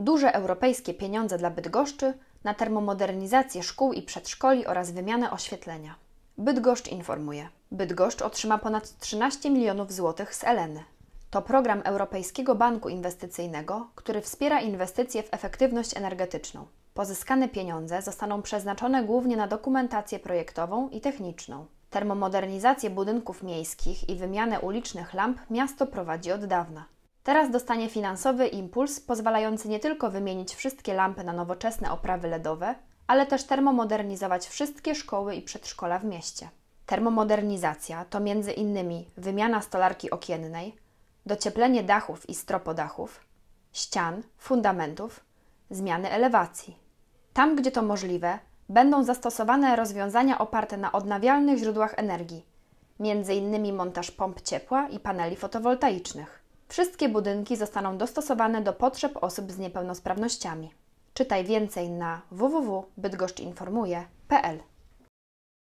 duże europejskie pieniądze dla Bydgoszczy na termomodernizację szkół i przedszkoli oraz wymianę oświetlenia. Bydgoszcz informuje. Bydgoszcz otrzyma ponad 13 milionów złotych z Eleny. To program Europejskiego Banku Inwestycyjnego, który wspiera inwestycje w efektywność energetyczną. Pozyskane pieniądze zostaną przeznaczone głównie na dokumentację projektową i techniczną. Termomodernizację budynków miejskich i wymianę ulicznych lamp miasto prowadzi od dawna. Teraz dostanie finansowy impuls pozwalający nie tylko wymienić wszystkie lampy na nowoczesne oprawy LEDowe, ale też termomodernizować wszystkie szkoły i przedszkola w mieście. Termomodernizacja to między innymi wymiana stolarki okiennej, docieplenie dachów i stropodachów, ścian, fundamentów, zmiany elewacji. Tam, gdzie to możliwe, będą zastosowane rozwiązania oparte na odnawialnych źródłach energii, m.in. montaż pomp ciepła i paneli fotowoltaicznych. Wszystkie budynki zostaną dostosowane do potrzeb osób z niepełnosprawnościami. Czytaj więcej na www.bydgoszczinformuje.pl